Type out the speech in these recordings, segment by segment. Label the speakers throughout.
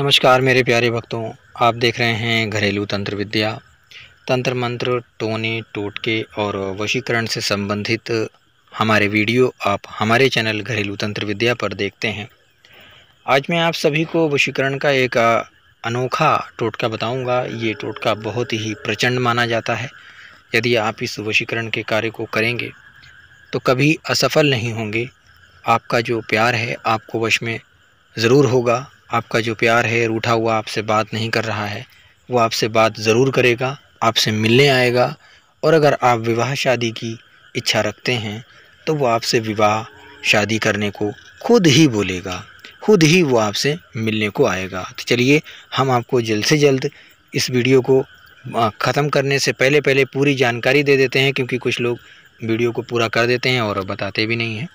Speaker 1: नमस्कार मेरे प्यारे भक्तों आप देख रहे हैं घरेलू तंत्र विद्या तंत्र मंत्र टोने टोटके और वशीकरण से संबंधित हमारे वीडियो आप हमारे चैनल घरेलू तंत्र विद्या पर देखते हैं आज मैं आप सभी को वशीकरण का एक अनोखा टोटका बताऊंगा ये टोटका बहुत ही प्रचंड माना जाता है यदि आप इस वशीकरण के कार्य को करेंगे तो कभी असफल नहीं होंगे आपका जो प्यार है आपको वश में ज़रूर होगा आपका जो प्यार है रूठा हुआ आपसे बात नहीं कर रहा है वो आपसे बात ज़रूर करेगा आपसे मिलने आएगा और अगर आप विवाह शादी की इच्छा रखते हैं तो वो आपसे विवाह शादी करने को खुद ही बोलेगा खुद ही वो आपसे मिलने को आएगा तो चलिए हम आपको जल्द से जल्द इस वीडियो को ख़त्म करने से पहले पहले पूरी जानकारी दे देते हैं क्योंकि कुछ लोग वीडियो को पूरा कर देते हैं और बताते भी नहीं हैं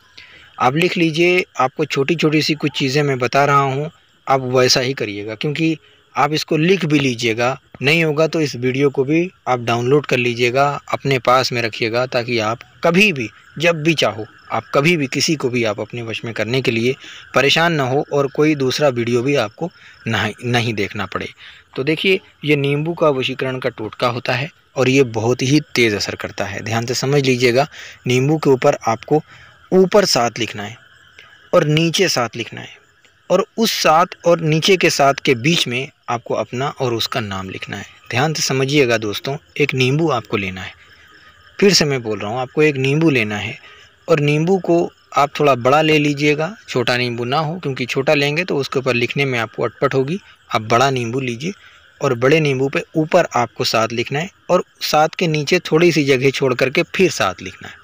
Speaker 1: आप लिख लीजिए आपको छोटी छोटी सी कुछ चीज़ें मैं बता रहा हूँ आप वैसा ही करिएगा क्योंकि आप इसको लिख भी लीजिएगा नहीं होगा तो इस वीडियो को भी आप डाउनलोड कर लीजिएगा अपने पास में रखिएगा ताकि आप कभी भी जब भी चाहो आप कभी भी किसी को भी आप अपने वश में करने के लिए परेशान ना हो और कोई दूसरा वीडियो भी आपको नहीं नहीं देखना पड़े तो देखिए ये नींबू का वशीकरण का टोटका होता है और ये बहुत ही तेज़ असर करता है ध्यान से समझ लीजिएगा नींबू के ऊपर आपको ऊपर साथ लिखना है और नीचे साथ लिखना है और उस साथ और नीचे के साथ के बीच में आपको अपना और उसका नाम लिखना है ध्यान से समझिएगा दोस्तों एक नींबू आपको लेना है फिर से मैं बोल रहा हूँ आपको एक नींबू लेना है और नींबू को आप थोड़ा बड़ा ले लीजिएगा छोटा नींबू ना हो क्योंकि छोटा लेंगे तो उसके ऊपर लिखने में आपको अटपट होगी आप बड़ा नींबू लीजिए और बड़े नींबू पे ऊपर आपको साथ लिखना है और साथ के नीचे थोड़ी सी जगह छोड़ करके फिर साथ लिखना है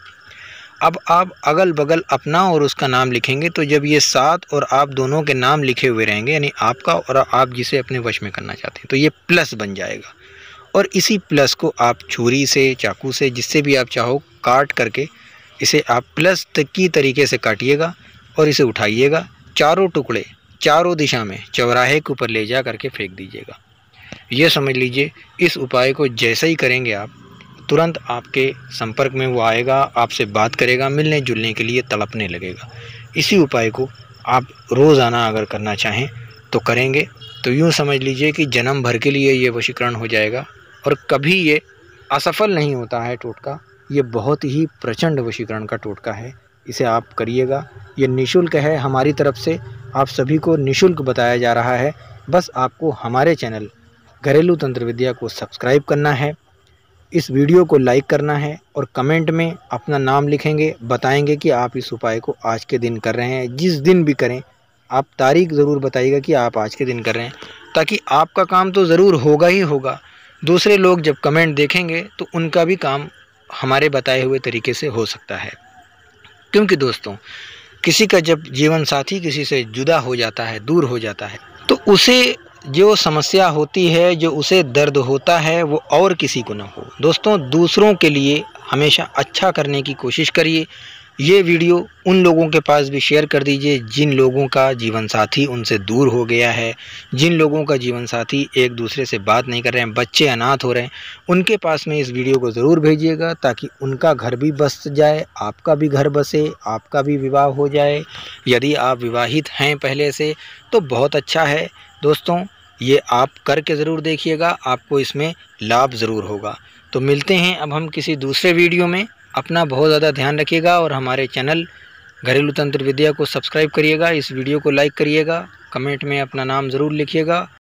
Speaker 1: अब आप अगल बगल अपना और उसका नाम लिखेंगे तो जब ये सात और आप दोनों के नाम लिखे हुए रहेंगे यानी आपका और आप जिसे अपने वश में करना चाहते हैं तो ये प्लस बन जाएगा और इसी प्लस को आप छुरी से चाकू से जिससे भी आप चाहो काट करके इसे आप प्लस की तरीके से काटिएगा और इसे उठाइएगा चारों टुकड़े चारों दिशा में चौराहे के ऊपर ले जा करके फेंक दीजिएगा ये समझ लीजिए इस उपाय को जैसे ही करेंगे आप तुरंत आपके संपर्क में वो आएगा आपसे बात करेगा मिलने जुलने के लिए तड़पने लगेगा इसी उपाय को आप रोज़ाना अगर करना चाहें तो करेंगे तो यूँ समझ लीजिए कि जन्म भर के लिए ये वशीकरण हो जाएगा और कभी ये असफल नहीं होता है टोटका ये बहुत ही प्रचंड वशीकरण का टोटका है इसे आप करिएगा ये निशुल्क है हमारी तरफ से आप सभी को निशुल्क बताया जा रहा है बस आपको हमारे चैनल घरेलू तंत्र विद्या को सब्सक्राइब करना है इस वीडियो को लाइक करना है और कमेंट में अपना नाम लिखेंगे बताएंगे कि आप इस उपाय को आज के दिन कर रहे हैं जिस दिन भी करें आप तारीख ज़रूर बताइएगा कि आप आज के दिन कर रहे हैं ताकि आपका काम तो ज़रूर होगा ही होगा दूसरे लोग जब कमेंट देखेंगे तो उनका भी काम हमारे बताए हुए तरीके से हो सकता है क्योंकि दोस्तों किसी का जब जीवन साथी किसी से जुदा हो जाता है दूर हो जाता है तो उसे जो समस्या होती है जो उसे दर्द होता है वो और किसी को ना हो दोस्तों दूसरों के लिए हमेशा अच्छा करने की कोशिश करिए ये वीडियो उन लोगों के पास भी शेयर कर दीजिए जिन लोगों का जीवन साथी उनसे दूर हो गया है जिन लोगों का जीवन साथी एक दूसरे से बात नहीं कर रहे हैं बच्चे अनाथ हो रहे हैं उनके पास में इस वीडियो को ज़रूर भेजिएगा ताकि उनका घर भी बस जाए आपका भी घर बसे आपका भी विवाह हो जाए यदि आप विवाहित हैं पहले से तो बहुत अच्छा है दोस्तों ये आप करके ज़रूर देखिएगा आपको इसमें लाभ ज़रूर होगा तो मिलते हैं अब हम किसी दूसरे वीडियो में अपना बहुत ज़्यादा ध्यान रखिएगा और हमारे चैनल घरेलू तंत्र विद्या को सब्सक्राइब करिएगा इस वीडियो को लाइक करिएगा कमेंट में अपना नाम ज़रूर लिखिएगा